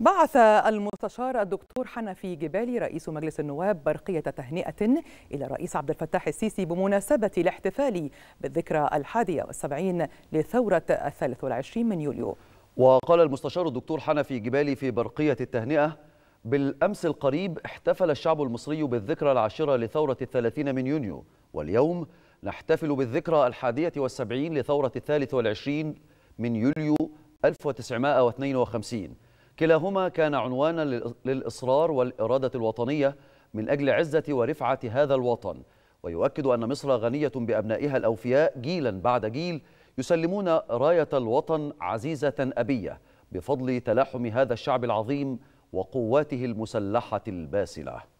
بعث المستشار الدكتور حنفي جبالي رئيس مجلس النواب برقية تهنئة إلى الرئيس عبد الفتاح السيسي بمناسبة الاحتفال بالذكرى الحادية والسبعين لثورة الثالث والعشرين من يوليو وقال المستشار الدكتور حنفي جبالي في برقية التهنئة بالأمس القريب احتفل الشعب المصري بالذكرى العاشرة لثورة الثلاثين من يونيو واليوم نحتفل بالذكرى الحادية والسبعين لثورة الثالث والعشرين من يوليو 1952 كلاهما كان عنوانا للإصرار والإرادة الوطنية من أجل عزة ورفعة هذا الوطن ويؤكد أن مصر غنية بأبنائها الأوفياء جيلا بعد جيل يسلمون راية الوطن عزيزة أبية بفضل تلاحم هذا الشعب العظيم وقواته المسلحة الباسلة